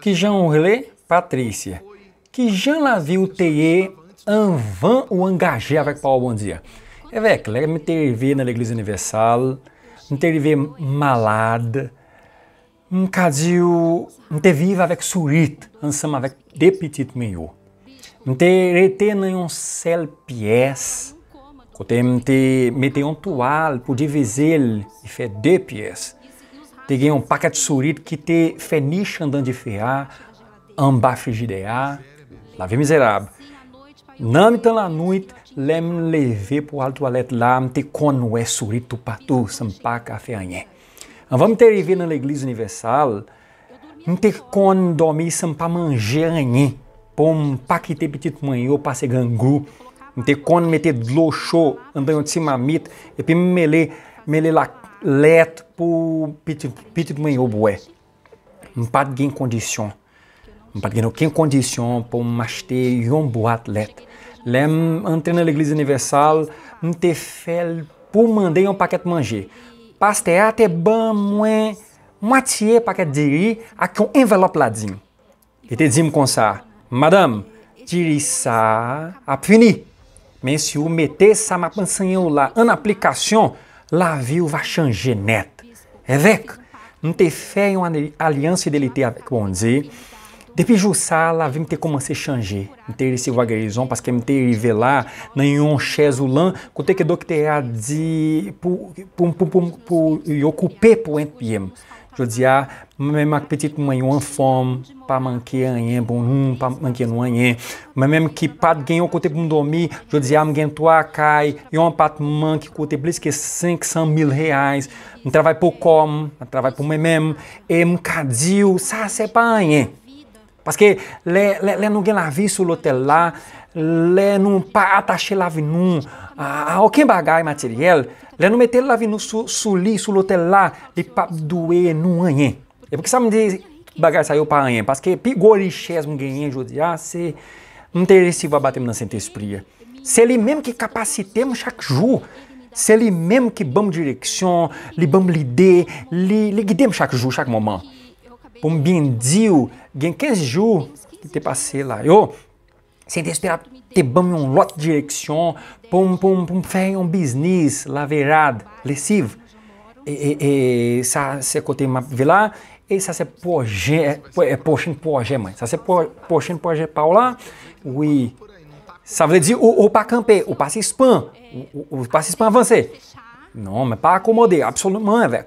que Jean Hurlé, Patrícia. Que Jean Lavie o TE, Anvan o Angagé, vai para o bom dia. É, velho, lega me ter intervir na Igreja Universal, me ter intervir malada, um cadinho, me ter viva avec surit, ansama avec de petit meilleur. Me ter ter nenhum sel pièce, que me ter meter um toal, poder diviser e faire deux pièces. Tegei um paquet surito que qui te fenish andando de fear, amba frigidear, la miserável. misérable. Nam tan la nuit, lem lever pour al toilette là, te conwe sourit tout partout, sam pa ka fe rien. Vamos ter vivido na Igreja Universal, não ter con dormir sem pa manger rien, pom pa petit manhô pa se gangu, não ter con meter dlocho andando de cima mit, e pi mele mele la let pou pitit mwen yo bwe. M pat gen kondisyon. M pat gen okin kondisyon pou m achete yon boat let. Lem, an trene l'Eglise Universale, m te fel pou mande yon paket manje. Paste a te ban mwen mwatiye paket diri ak yon envelope la dizim. E te dizim kon sa, Madame, diri sa ap fini. Men si ou mete sa mapansanyon la an aplikasyon, lá viúva changeneta. Évêque, não ter fé em uma aliança dele ter com dizer, depois Jussá, lá vim ter como se changer, não ter esse vagarizão, para que não ter revelar nenhum chesulan, com ter é que do que ter a de, por, por, por, por, por, por, por, por, Jodi a, mwen mwen akpetit mwen yon fom, pa manke anyen bon yon, pa manke nou anyen. Mwen mwen mwen ki pat gen yon kote pou mdomi, jodi a mwen gen to akay, yon pat mwen mwen ki kote bliske 500 mil reyans. Mwen travay pou kom, mwen travay pou mwen mwen, e mwen kadil sa se pa anyen. Paske lè nou gen lavi sou lote la, lè nou pa atache lavi nou, a oken bagay materyel, lè nou mete lavi nou sou li, sou lote la, li pa dwe nou anyen. E pou ki sa mè di bagay sa yo pa anyen, paske pi go li chèz moun genyen, jo di a, se mwen te resi vwa batem nan sentes priya. Se li mèm ki kapasitèm chak jou, se li mèm ki bèm direksyon, li bèm lidè, li gidèm chak jou chak moman. Pombindiu, Genkenju, que te passei lá. Eu, sem te esperar, te bam um lot de direction, pom pom pom fé um business, la verdade, lesive. E, e, e, sa se cote ma vela, e sa se projet, é, prochain projet, mãe. Sa se prochain projet paula, oui. Ça veut dire, ou, ou pas camper, ou pas se spam, o ou, ou pas se spam avancer. Não, mas para acomodar, absolutamente, velho.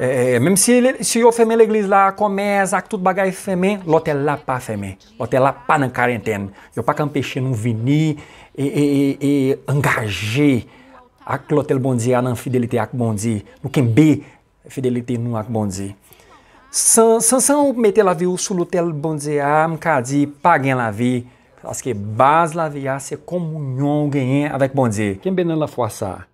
Eh, eh, Mèm si yo fèmen l'Eglise la komèz ak tout bagay fèmen, l'otel la pa fèmen. L'otel la pa nan karenten. Yo pa kampeche nou vini e angaje ak l'otel Bondzi a nan fidelite ak Bondzi. Nou ken be fidelite nou ak Bondzi. San san ou mette la vi ou sou l'otel Bondzi a ah, mkadi pa gen la vi, aske baz la vi a ah, se komunyon genyen avèk Bondzi. Ken be nan la fwa sa?